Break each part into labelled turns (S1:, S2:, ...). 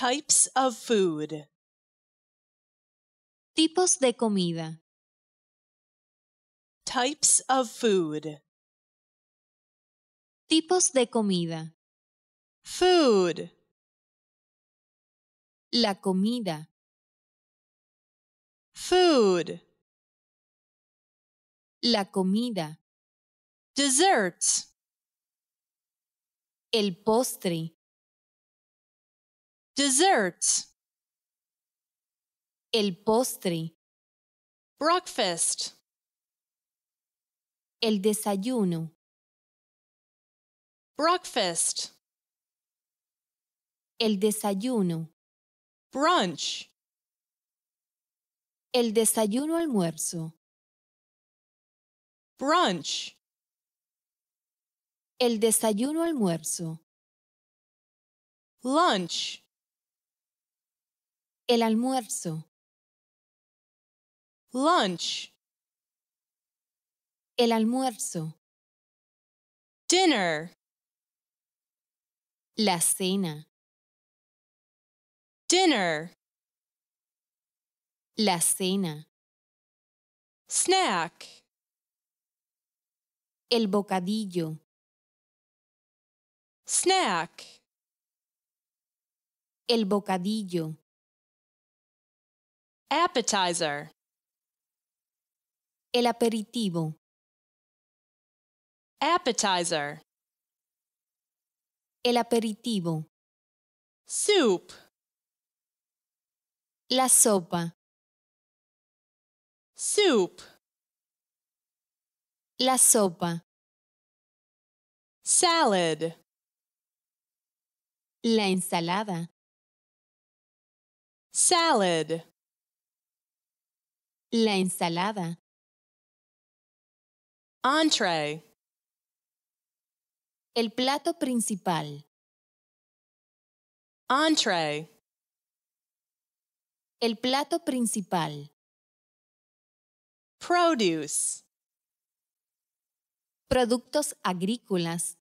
S1: Types of food. Tipos de comida. Types of food. Tipos de comida. Food. La comida. Food. La comida. Desserts. El postre. Dessert. El postre. Breakfast. El desayuno. Breakfast. El desayuno. Brunch. El desayuno almuerzo. Brunch. El desayuno almuerzo. Lunch. El almuerzo. Lunch. El almuerzo. Dinner. La cena. Dinner. La cena. Snack. El bocadillo. Snack. El bocadillo. Appetizer. El aperitivo. Appetizer. El aperitivo. Soup. La sopa. Soup. La sopa. Salad. La ensalada. Salad. La ensalada. Entree. El plato principal. Entree. El plato principal. Produce. Productos agrícolas.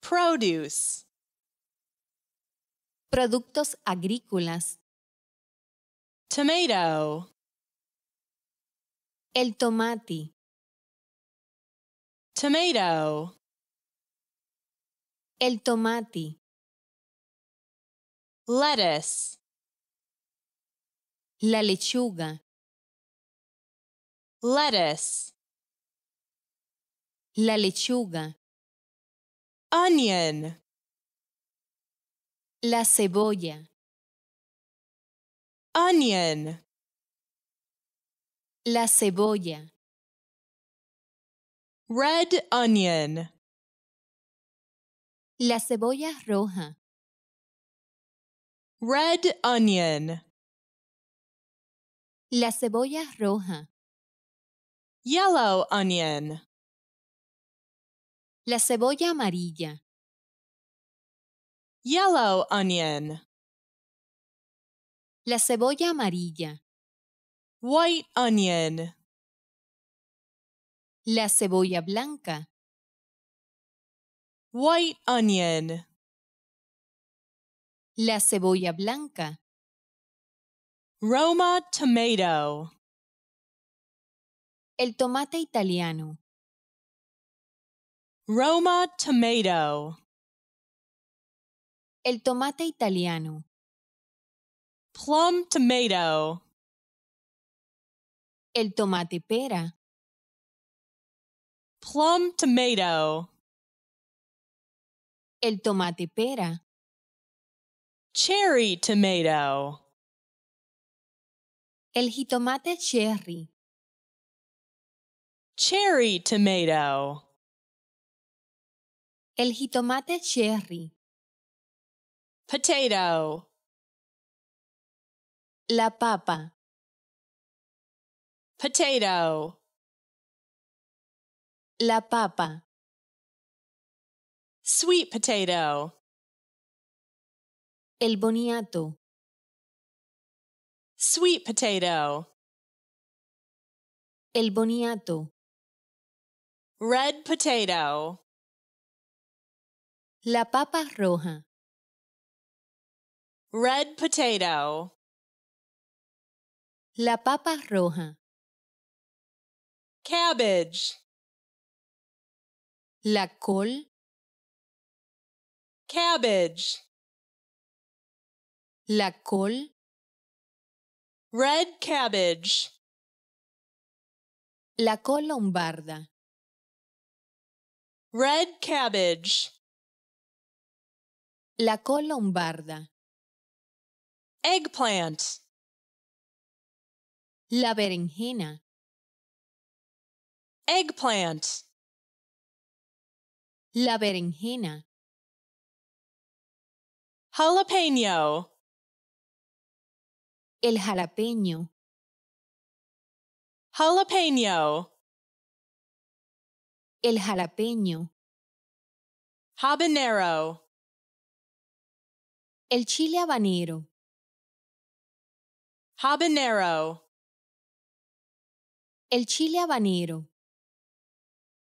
S1: Produce. Productos agrícolas tomato el tomate tomato el tomate lettuce la lechuga lettuce la lechuga onion la cebolla onion. La cebolla. Red onion. La cebolla roja. Red onion. La cebolla roja. Yellow onion. La cebolla amarilla. Yellow onion. La cebolla amarilla. White onion. La cebolla blanca. White onion. La cebolla blanca. Roma tomato. El tomate italiano. Roma tomato. El tomate italiano plum tomato. El tomate pera. Plum tomato. El tomate pera. Cherry tomato. El jitomate cherry. Cherry tomato. El jitomate cherry. Potato. La papa. Potato. La papa. Sweet potato. El boniato. Sweet potato. El boniato. Red potato. La papa roja. Red potato. La papa roja. Cabbage. La col. Cabbage. La col. Red cabbage. La col lombarda. Red cabbage. La col lombarda. Eggplant. La berenjena. Eggplant. La berenjena. Jalapeño. El jalapeño. Jalapeño. El jalapeño. Habanero. El chile habanero. Habanero. El chile habanero